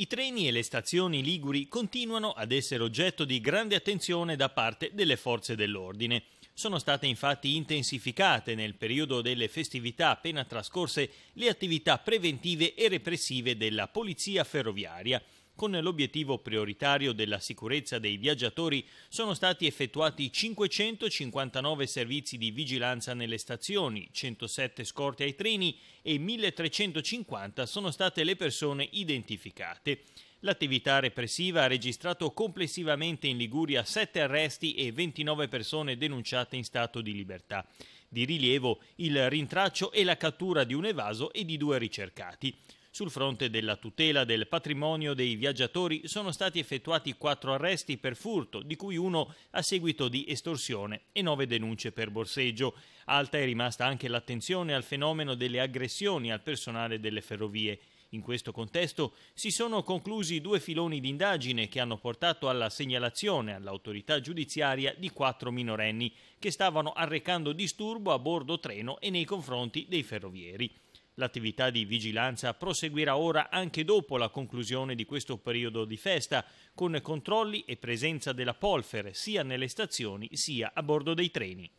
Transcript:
I treni e le stazioni liguri continuano ad essere oggetto di grande attenzione da parte delle forze dell'ordine. Sono state infatti intensificate nel periodo delle festività appena trascorse le attività preventive e repressive della polizia ferroviaria con l'obiettivo prioritario della sicurezza dei viaggiatori sono stati effettuati 559 servizi di vigilanza nelle stazioni, 107 scorte ai treni e 1350 sono state le persone identificate. L'attività repressiva ha registrato complessivamente in Liguria 7 arresti e 29 persone denunciate in stato di libertà. Di rilievo il rintraccio e la cattura di un evaso e di due ricercati. Sul fronte della tutela del patrimonio dei viaggiatori sono stati effettuati quattro arresti per furto, di cui uno a seguito di estorsione e nove denunce per borseggio. Alta è rimasta anche l'attenzione al fenomeno delle aggressioni al personale delle ferrovie. In questo contesto si sono conclusi due filoni di indagine che hanno portato alla segnalazione all'autorità giudiziaria di quattro minorenni che stavano arrecando disturbo a bordo treno e nei confronti dei ferrovieri. L'attività di vigilanza proseguirà ora anche dopo la conclusione di questo periodo di festa, con controlli e presenza della polvere sia nelle stazioni sia a bordo dei treni.